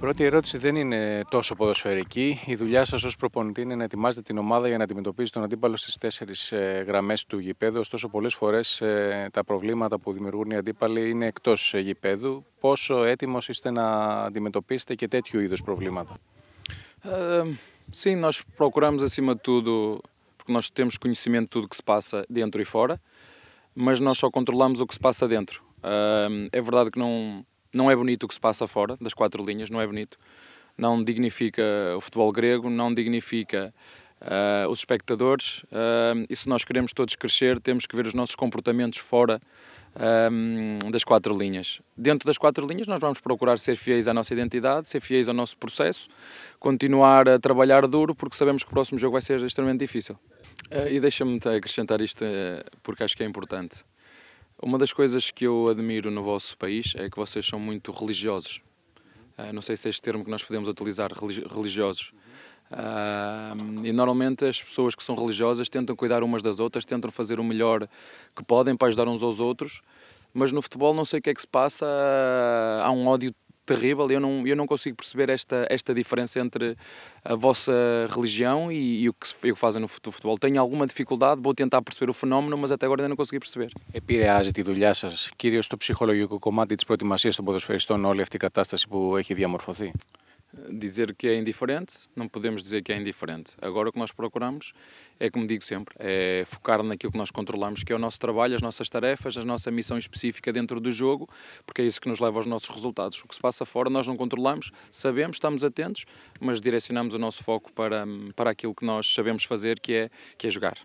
πρώτη ερώτηση δεν είναι τόσο ποδοσφαιρική. Η δουλειά σα ω προπονητή είναι να ετοιμάζετε την ομάδα για να αντιμετωπίζετε τον αντίπαλο στι τέσσερι ε, γραμμέ του γηπέδου. Ωστόσο, πολλέ φορέ ε, τα προβλήματα που δημιουργούν οι αντίπαλοι είναι εκτό ε, γηπέδου. Πόσο έτοιμο είστε να αντιμετωπίσετε και τέτοιου είδου προβλήματα. sim, nós procuramos acima de tudo, porque nós temos conhecimento de tudo que se passa dentro e fora, mas nós só controlamos o que se passa dentro. Eh, é verdade que não, Não é bonito o que se passa fora das quatro linhas, não é bonito. Não dignifica o futebol grego, não dignifica uh, os espectadores. Uh, e se nós queremos todos crescer, temos que ver os nossos comportamentos fora eh, das quatro linhas. Dentro das quatro linhas, nós vamos procurar ser fiéis à nossa identidade, ser fiéis ao nosso processo, continuar a trabalhar duro, porque sabemos que o próximo jogo vai ser extremamente difícil. Uh, e deixa-me acrescentar isto, uh, porque acho que é importante. Uma das coisas que eu admiro no vosso país é que vocês são muito religiosos. Uh, não sei se é este termo que nós podemos utilizar, religiosos. Uh, e normalmente as pessoas que são religiosas tentam cuidar umas das outras, tentam fazer o melhor que podem para ajudar uns aos outros, mas no futebol não sei o que é que se passa, há um ódio terrível. Eu não, eu não consigo perceber esta, esta diferença entre a vossa religião e, e o, que, que fazem no futebol. Tenho alguma dificuldade, vou tentar perceber o fenómeno, mas até agora ainda não consegui perceber. Επηρεάζει τη δουλειά σα, κυρίω το ψυχολογικό κομμάτι τη προετοιμασία των ποδοσφαιριστών, όλη αυτή η κατάσταση που έχει διαμορφωθεί dizer que é indiferente, não podemos dizer que é indiferente. Agora o que nós procuramos é, como digo sempre, é focar naquilo que nós controlamos, que é o nosso trabalho, as nossas tarefas, a nossa missão específica dentro do jogo, porque é isso que nos leva aos nossos resultados. O que se passa fora nós não controlamos, sabemos, estamos atentos, mas direcionamos o nosso foco para, para aquilo que nós sabemos fazer, que é, que é jogar.